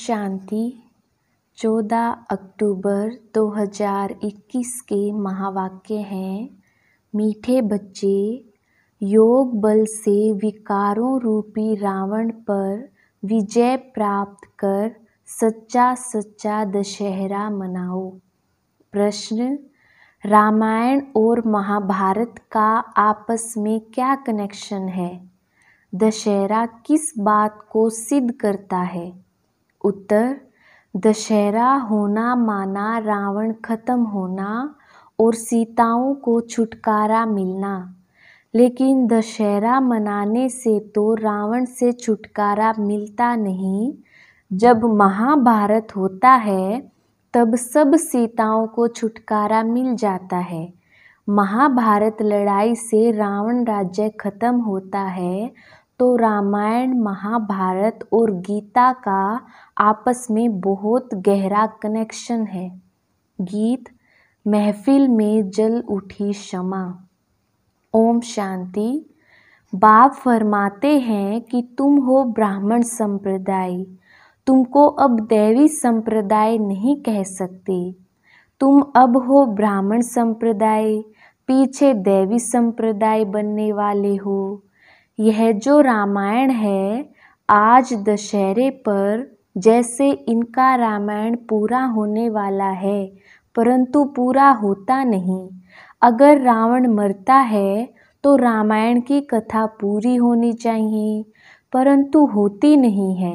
शांति चौदह अक्टूबर 2021 के महावाक्य हैं मीठे बच्चे योग बल से विकारों रूपी रावण पर विजय प्राप्त कर सच्चा सच्चा दशहरा मनाओ प्रश्न रामायण और महाभारत का आपस में क्या कनेक्शन है दशहरा किस बात को सिद्ध करता है उत्तर दशहरा होना माना रावण खत्म होना और सीताओं को छुटकारा मिलना लेकिन दशहरा मनाने से तो रावण से छुटकारा मिलता नहीं जब महाभारत होता है तब सब सीताओं को छुटकारा मिल जाता है महाभारत लड़ाई से रावण राज्य खत्म होता है तो रामायण महाभारत और गीता का आपस में बहुत गहरा कनेक्शन है गीत महफिल में जल उठी क्षमा ओम शांति बाप फरमाते हैं कि तुम हो ब्राह्मण संप्रदाय तुमको अब दैवी संप्रदाय नहीं कह सकते तुम अब हो ब्राह्मण संप्रदाय पीछे दैवी संप्रदाय बनने वाले हो यह जो रामायण है आज दशहरे पर जैसे इनका रामायण पूरा होने वाला है परंतु पूरा होता नहीं अगर रावण मरता है तो रामायण की कथा पूरी होनी चाहिए परंतु होती नहीं है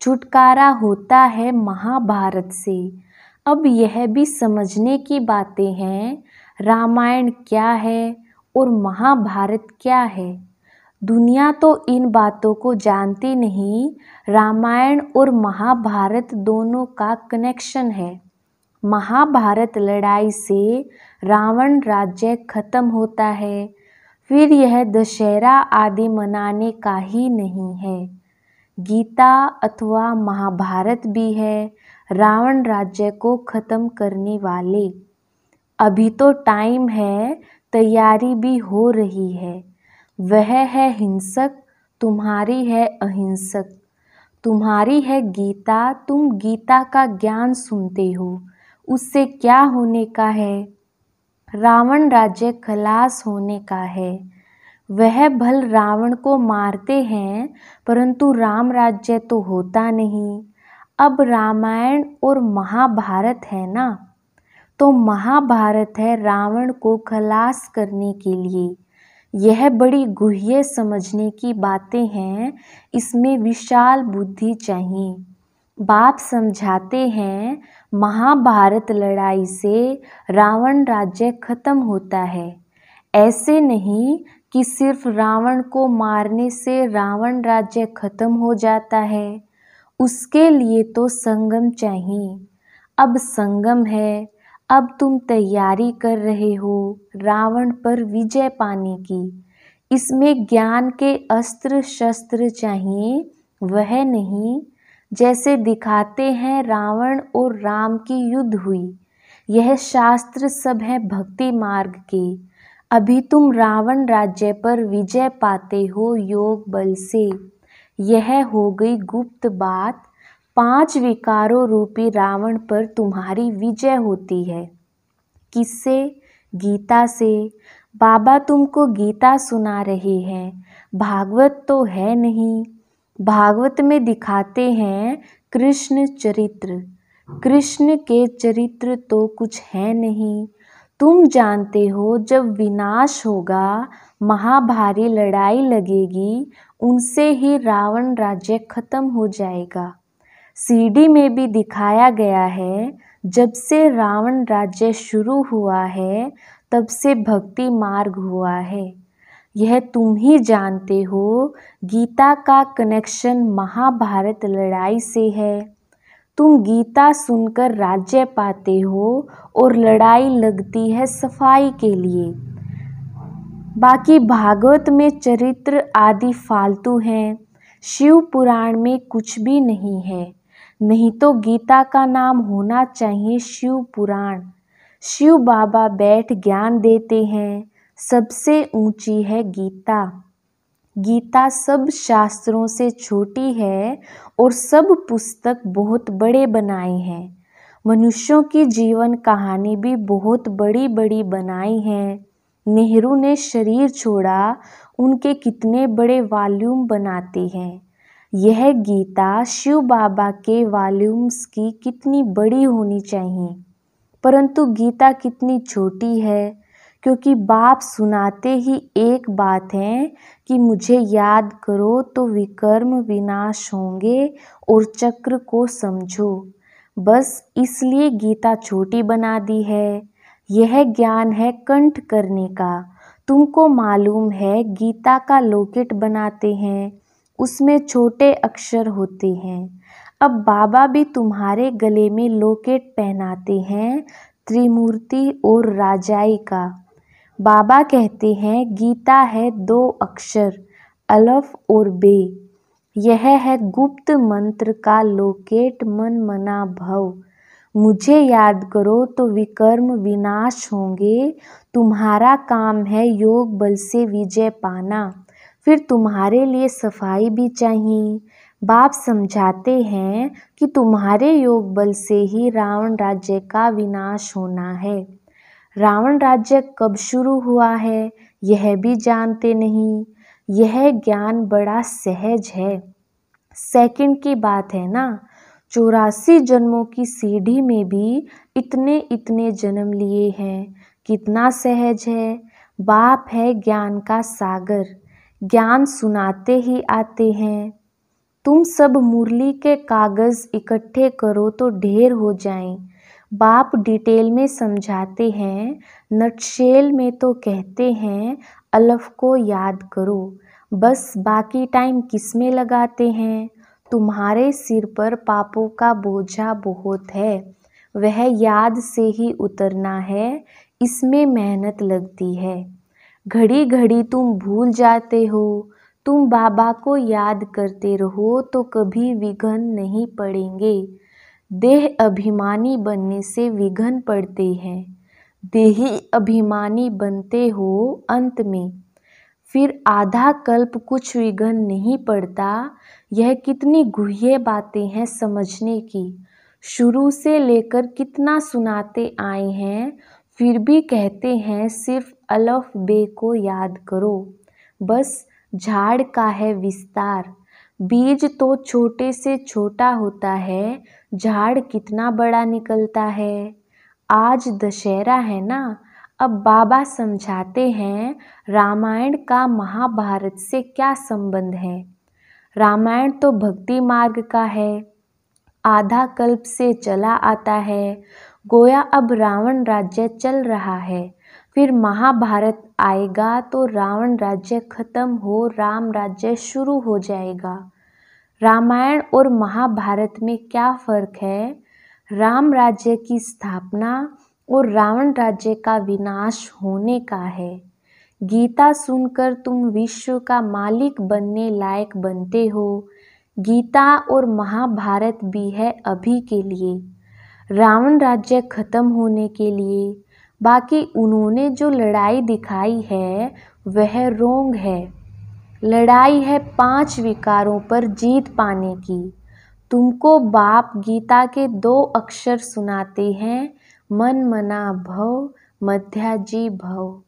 छुटकारा होता है महाभारत से अब यह भी समझने की बातें हैं रामायण क्या है और महाभारत क्या है दुनिया तो इन बातों को जानती नहीं रामायण और महाभारत दोनों का कनेक्शन है महाभारत लड़ाई से रावण राज्य खत्म होता है फिर यह दशहरा आदि मनाने का ही नहीं है गीता अथवा महाभारत भी है रावण राज्य को खत्म करने वाले अभी तो टाइम है तैयारी भी हो रही है वह है हिंसक तुम्हारी है अहिंसक तुम्हारी है गीता तुम गीता का ज्ञान सुनते हो उससे क्या होने का है रावण राज्य खलास होने का है वह भल रावण को मारते हैं परंतु राम राज्य तो होता नहीं अब रामायण और महाभारत है ना तो महाभारत है रावण को खलास करने के लिए यह बड़ी गुह्य समझने की बातें हैं इसमें विशाल बुद्धि चाहिए बाप समझाते हैं महाभारत लड़ाई से रावण राज्य खत्म होता है ऐसे नहीं कि सिर्फ रावण को मारने से रावण राज्य खत्म हो जाता है उसके लिए तो संगम चाहिए अब संगम है अब तुम तैयारी कर रहे हो रावण पर विजय पाने की इसमें ज्ञान के अस्त्र शस्त्र चाहिए वह नहीं जैसे दिखाते हैं रावण और राम की युद्ध हुई यह शास्त्र सब है भक्ति मार्ग के अभी तुम रावण राज्य पर विजय पाते हो योग बल से यह हो गई गुप्त बात पांच विकारों रूपी रावण पर तुम्हारी विजय होती है किससे गीता से बाबा तुमको गीता सुना रहे हैं भागवत तो है नहीं भागवत में दिखाते हैं कृष्ण चरित्र कृष्ण के चरित्र तो कुछ है नहीं तुम जानते हो जब विनाश होगा महाभारी लड़ाई लगेगी उनसे ही रावण राज्य खत्म हो जाएगा सी_डी में भी दिखाया गया है जब से रावण राज्य शुरू हुआ है तब से भक्ति मार्ग हुआ है यह तुम ही जानते हो गीता का कनेक्शन महाभारत लड़ाई से है तुम गीता सुनकर राज्य पाते हो और लड़ाई लगती है सफाई के लिए बाकी भागवत में चरित्र आदि फालतू हैं शिव पुराण में कुछ भी नहीं है नहीं तो गीता का नाम होना चाहिए शिव पुराण शिव बाबा बैठ ज्ञान देते हैं सबसे ऊंची है गीता गीता सब शास्त्रों से छोटी है और सब पुस्तक बहुत बड़े बनाए हैं मनुष्यों की जीवन कहानी भी बहुत बड़ी बड़ी बनाई है नेहरू ने शरीर छोड़ा उनके कितने बड़े वॉल्यूम बनाते हैं यह गीता शिव बाबा के वॉल्यूम्स की कितनी बड़ी होनी चाहिए परंतु गीता कितनी छोटी है क्योंकि बाप सुनाते ही एक बात है कि मुझे याद करो तो विकर्म विनाश होंगे और चक्र को समझो बस इसलिए गीता छोटी बना दी है यह ज्ञान है कंठ करने का तुमको मालूम है गीता का लोकेट बनाते हैं उसमें छोटे अक्षर होते हैं अब बाबा भी तुम्हारे गले में लोकेट पहनाते हैं त्रिमूर्ति और राजाई का बाबा कहते हैं गीता है दो अक्षर अलफ और बे यह है गुप्त मंत्र का लोकेट मन मना भव मुझे याद करो तो विकर्म विनाश होंगे तुम्हारा काम है योग बल से विजय पाना फिर तुम्हारे लिए सफाई भी चाहिए बाप समझाते हैं कि तुम्हारे योग बल से ही रावण राज्य का विनाश होना है रावण राज्य कब शुरू हुआ है यह भी जानते नहीं यह ज्ञान बड़ा सहज है सेकंड की बात है ना चौरासी जन्मों की सीढ़ी में भी इतने इतने जन्म लिए हैं कितना सहज है बाप है ज्ञान का सागर ज्ञान सुनाते ही आते हैं तुम सब मुरली के कागज़ इकट्ठे करो तो ढेर हो जाएं बाप डिटेल में समझाते हैं नटशेल में तो कहते हैं अलफ को याद करो बस बाकी टाइम किस में लगाते हैं तुम्हारे सिर पर पापों का बोझा बहुत है वह याद से ही उतरना है इसमें मेहनत लगती है घड़ी घड़ी तुम भूल जाते हो तुम बाबा को याद करते रहो तो कभी विघ्न नहीं पड़ेंगे देह अभिमानी बनने से विघ्न पड़ते हैं देही अभिमानी बनते हो अंत में फिर आधा कल्प कुछ विघ्न नहीं पड़ता यह कितनी गुह्य बातें हैं समझने की शुरू से लेकर कितना सुनाते आए हैं फिर भी कहते हैं सिर्फ अलफ बे को याद करो बस झाड़ का है विस्तार बीज तो छोटे से छोटा होता है झाड़ कितना बड़ा निकलता है आज दशहरा है ना अब बाबा समझाते हैं रामायण का महाभारत से क्या संबंध है रामायण तो भक्ति मार्ग का है आधा कल्प से चला आता है गोया अब रावण राज्य चल रहा है फिर महाभारत आएगा तो रावण राज्य खत्म हो राम राज्य शुरू हो जाएगा रामायण और महाभारत में क्या फ़र्क है राम राज्य की स्थापना और रावण राज्य का विनाश होने का है गीता सुनकर तुम विश्व का मालिक बनने लायक बनते हो गीता और महाभारत भी है अभी के लिए रावण राज्य खत्म होने के लिए बाकी उन्होंने जो लड़ाई दिखाई है वह रोंग है लड़ाई है पांच विकारों पर जीत पाने की तुमको बाप गीता के दो अक्षर सुनाते हैं मन मना भव मध्याजी भव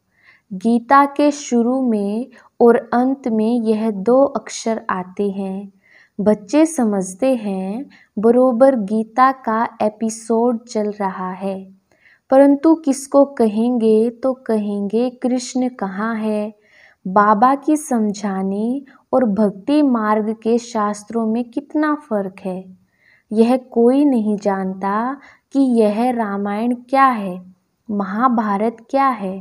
गीता के शुरू में और अंत में यह दो अक्षर आते हैं बच्चे समझते हैं बरोबर गीता का एपिसोड चल रहा है परंतु किसको कहेंगे तो कहेंगे कृष्ण कहाँ है बाबा की समझाने और भक्ति मार्ग के शास्त्रों में कितना फर्क है यह कोई नहीं जानता कि यह रामायण क्या है महाभारत क्या है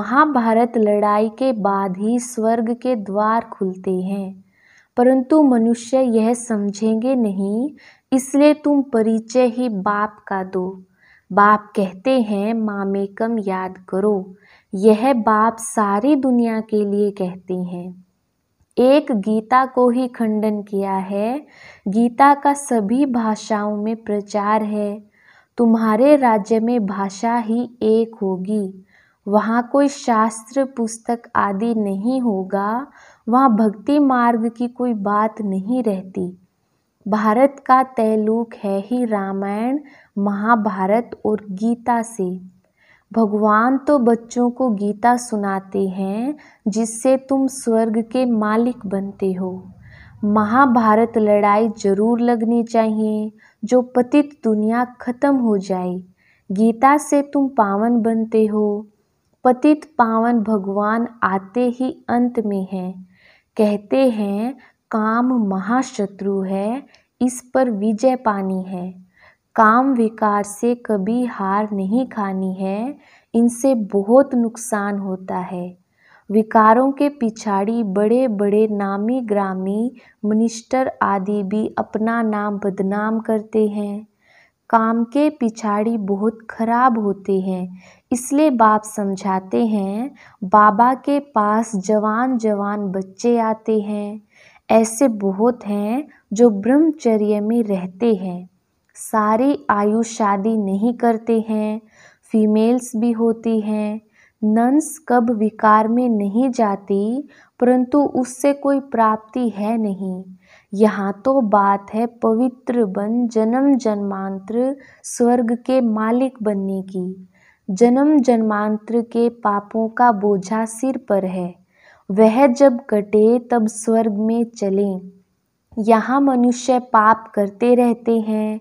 महाभारत लड़ाई के बाद ही स्वर्ग के द्वार खुलते हैं परंतु मनुष्य यह समझेंगे नहीं इसलिए तुम परिचय ही बाप का दो बाप कहते हैं मामेकम याद करो यह बाप सारी दुनिया के लिए कहते हैं एक गीता को ही खंडन किया है गीता का सभी भाषाओं में प्रचार है तुम्हारे राज्य में भाषा ही एक होगी वहाँ कोई शास्त्र पुस्तक आदि नहीं होगा वहाँ भक्ति मार्ग की कोई बात नहीं रहती भारत का तैलुक है ही रामायण महाभारत और गीता से भगवान तो बच्चों को गीता सुनाते हैं जिससे तुम स्वर्ग के मालिक बनते हो महाभारत लड़ाई जरूर लगनी चाहिए जो पतित दुनिया खत्म हो जाए गीता से तुम पावन बनते हो पतित पावन भगवान आते ही अंत में हैं कहते हैं काम महाशत्रु है इस पर विजय पानी है काम विकार से कभी हार नहीं खानी है इनसे बहुत नुकसान होता है विकारों के पिछाड़ी बड़े बड़े नामी ग्रामी मिनिस्टर आदि भी अपना नाम बदनाम करते हैं काम के पिछाड़ी बहुत खराब होते हैं इसलिए बाप समझाते हैं बाबा के पास जवान जवान बच्चे आते हैं ऐसे बहुत हैं जो ब्रह्मचर्य में रहते हैं सारी आयु शादी नहीं करते हैं फीमेल्स भी होती हैं नंस कब विकार में नहीं जाती परंतु उससे कोई प्राप्ति है नहीं यहाँ तो बात है पवित्र बन जन्म जन्मांतर स्वर्ग के मालिक बनने की जन्म जन्मांतर के पापों का बोझा सिर पर है वह जब कटे तब स्वर्ग में चले यहाँ मनुष्य पाप करते रहते हैं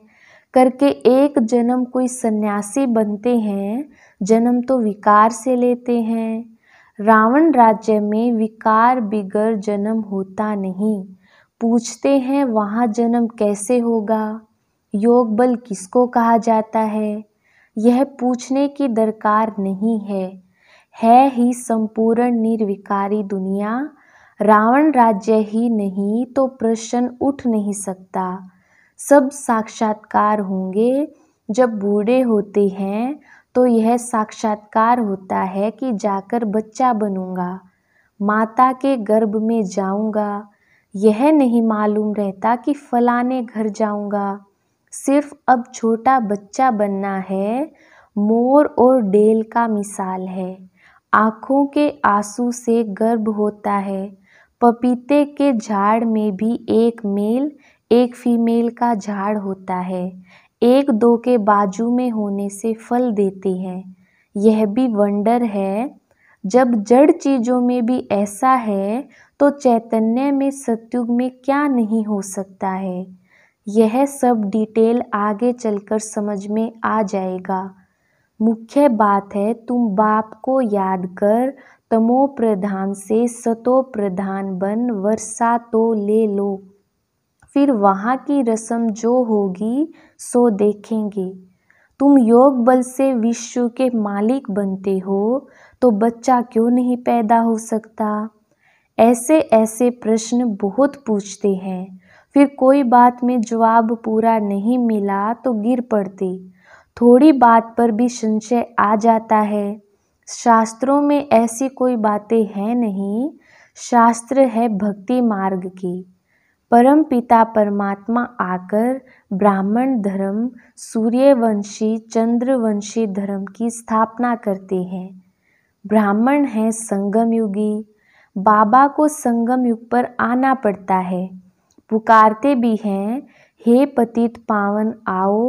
करके एक जन्म कोई सन्यासी बनते हैं जन्म तो विकार से लेते हैं रावण राज्य में विकार बिगर जन्म होता नहीं पूछते हैं वहाँ जन्म कैसे होगा योग बल किसको कहा जाता है यह पूछने की दरकार नहीं है है ही संपूर्ण निर्विकारी दुनिया रावण राज्य ही नहीं तो प्रश्न उठ नहीं सकता सब साक्षात्कार होंगे जब बूढ़े होते हैं तो यह साक्षात्कार होता है कि जाकर बच्चा बनूंगा माता के गर्भ में जाऊंगा यह नहीं मालूम रहता कि फलाने घर जाऊंगा सिर्फ अब छोटा बच्चा बनना है मोर और डेल का मिसाल है आँखों के आंसू से गर्भ होता है पपीते के झाड़ में भी एक मेल एक फीमेल का झाड़ होता है एक दो के बाजू में होने से फल देते हैं यह भी वंडर है जब जड़ चीज़ों में भी ऐसा है तो चैतन्य में सतयुग में क्या नहीं हो सकता है यह सब डिटेल आगे चलकर समझ में आ जाएगा मुख्य बात है तुम बाप को याद कर तमो प्रधान से सतो प्रधान बन वर्षा तो ले लो फिर वहाँ की रस्म जो होगी सो देखेंगे तुम योग बल से विश्व के मालिक बनते हो तो बच्चा क्यों नहीं पैदा हो सकता ऐसे ऐसे प्रश्न बहुत पूछते हैं फिर कोई बात में जवाब पूरा नहीं मिला तो गिर पड़ती थोड़ी बात पर भी संशय आ जाता है शास्त्रों में ऐसी कोई बातें हैं नहीं शास्त्र है भक्ति मार्ग की परम पिता परमात्मा आकर ब्राह्मण धर्म सूर्यवंशी चंद्रवंशी धर्म की स्थापना करते हैं ब्राह्मण हैं संगमयुगी बाबा को संगम युग पर आना पड़ता है पुकारते भी हैं हे पतित पावन आओ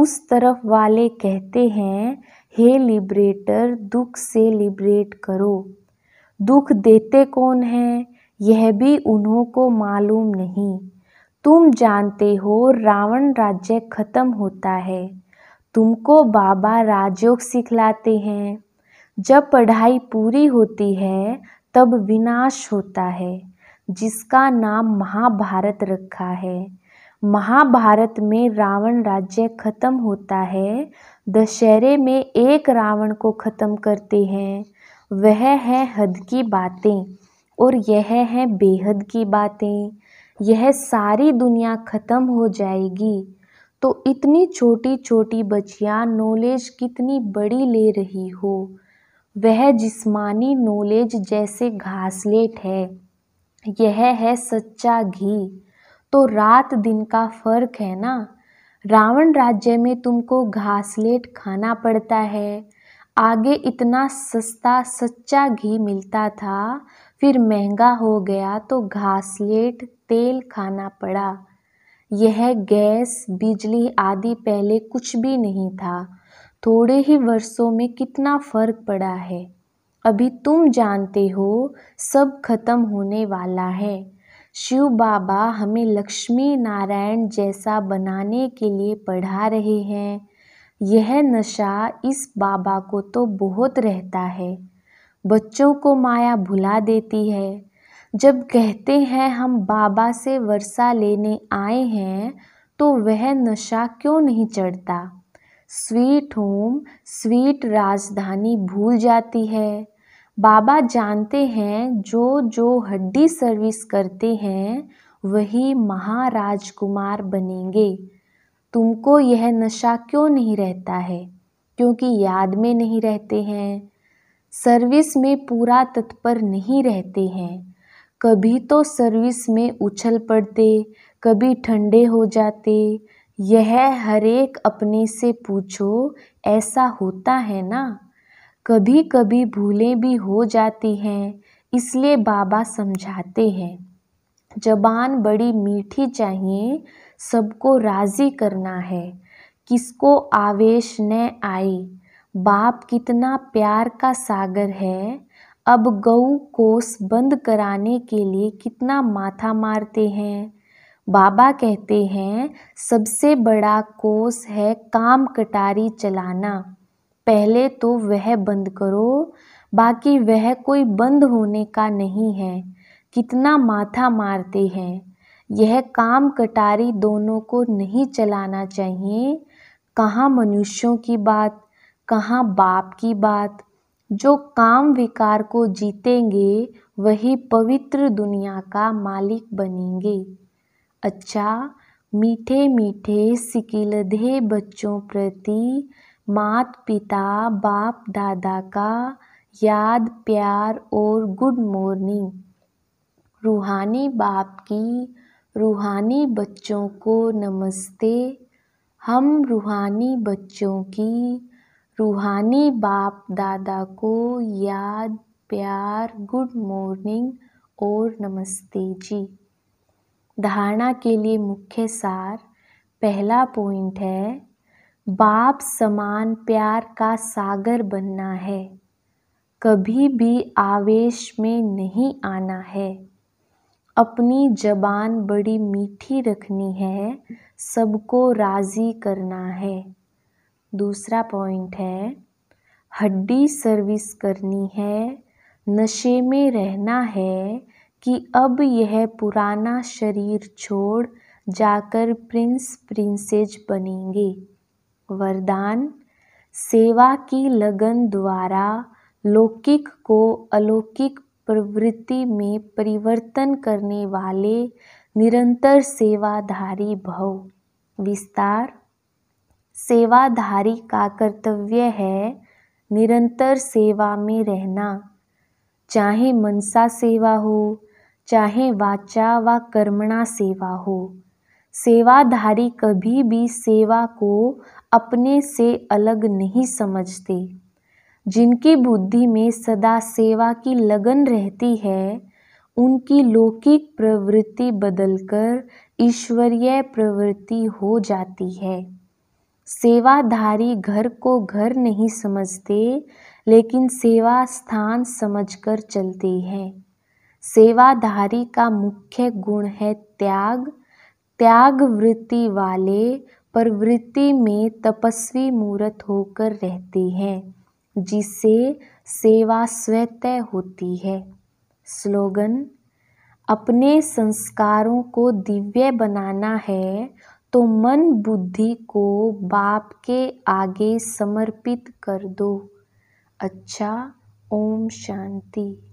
उस तरफ वाले कहते हैं हे लिबरेटर दुख से लिबरेट करो दुख देते कौन हैं यह भी उन्हों को मालूम नहीं तुम जानते हो रावण राज्य खत्म होता है तुमको बाबा राजयोग सिखलाते हैं जब पढ़ाई पूरी होती है तब विनाश होता है जिसका नाम महाभारत रखा है महाभारत में रावण राज्य खत्म होता है दशहरे में एक रावण को खत्म करते हैं वह है हद की बातें और यह है बेहद की बातें यह सारी दुनिया खत्म हो जाएगी तो इतनी छोटी छोटी बच्चियाँ नॉलेज कितनी बड़ी ले रही हो वह जिस्मानी नॉलेज जैसे घासलेट है यह है सच्चा घी तो रात दिन का फर्क है ना रावण राज्य में तुमको घासलेट खाना पड़ता है आगे इतना सस्ता सच्चा घी मिलता था फिर महंगा हो गया तो घासलेट तेल खाना पड़ा यह गैस बिजली आदि पहले कुछ भी नहीं था थोड़े ही वर्षों में कितना फर्क पड़ा है अभी तुम जानते हो सब खत्म होने वाला है शिव बाबा हमें लक्ष्मी नारायण जैसा बनाने के लिए पढ़ा रहे हैं यह नशा इस बाबा को तो बहुत रहता है बच्चों को माया भुला देती है जब कहते हैं हम बाबा से वर्षा लेने आए हैं तो वह नशा क्यों नहीं चढ़ता स्वीट होम स्वीट राजधानी भूल जाती है बाबा जानते हैं जो जो हड्डी सर्विस करते हैं वही महाराजकुमार बनेंगे तुमको यह नशा क्यों नहीं रहता है क्योंकि याद में नहीं रहते हैं सर्विस में पूरा तत्पर नहीं रहते हैं कभी तो सर्विस में उछल पड़ते कभी ठंडे हो जाते यह हर एक अपने से पूछो ऐसा होता है ना कभी कभी भूलें भी हो जाती हैं इसलिए बाबा समझाते हैं जबान बड़ी मीठी चाहिए सबको राज़ी करना है किसको आवेश न आए बाप कितना प्यार का सागर है अब गऊ कोस बंद कराने के लिए कितना माथा मारते हैं बाबा कहते हैं सबसे बड़ा कोस है काम कटारी चलाना पहले तो वह बंद करो बाकी वह कोई बंद होने का नहीं है कितना माथा मारते हैं यह काम कटारी दोनों को नहीं चलाना चाहिए कहाँ मनुष्यों की बात कहाँ बाप की बात जो काम विकार को जीतेंगे वही पवित्र दुनिया का मालिक बनेंगे अच्छा मीठे मीठे सिकिलधे बच्चों प्रति मात पिता बाप दादा का याद प्यार और गुड मॉर्निंग रूहानी बाप की रूहानी बच्चों को नमस्ते हम रूहानी बच्चों की रूहानी बाप दादा को याद प्यार गुड मॉर्निंग और नमस्ते जी धारणा के लिए मुख्य सार पहला पॉइंट है बाप समान प्यार का सागर बनना है कभी भी आवेश में नहीं आना है अपनी जबान बड़ी मीठी रखनी है सबको राज़ी करना है दूसरा पॉइंट है हड्डी सर्विस करनी है नशे में रहना है कि अब यह पुराना शरीर छोड़ जाकर प्रिंस प्रिंसेज बनेंगे वरदान सेवा की लगन द्वारा लौकिक को अलौकिक प्रवृत्ति में परिवर्तन करने वाले निरंतर सेवाधारी भव विस्तार सेवाधारी का कर्तव्य है निरंतर सेवा में रहना चाहे मनसा सेवा हो चाहे वाचा व वा कर्मणा सेवा हो सेवाधारी कभी भी सेवा को अपने से अलग नहीं समझते जिनकी बुद्धि में सदा सेवा की लगन रहती है उनकी लौकिक प्रवृत्ति बदलकर ईश्वरीय प्रवृत्ति हो जाती है सेवाधारी घर को घर नहीं समझते लेकिन सेवा स्थान समझकर चलते हैं सेवाधारी का मुख्य गुण है त्याग त्याग वृत्ति वाले प्रवृत्ति में तपस्वी मूर्त होकर रहते हैं जिससे सेवा स्वतः होती है स्लोगन अपने संस्कारों को दिव्य बनाना है तो मन बुद्धि को बाप के आगे समर्पित कर दो अच्छा ओम शांति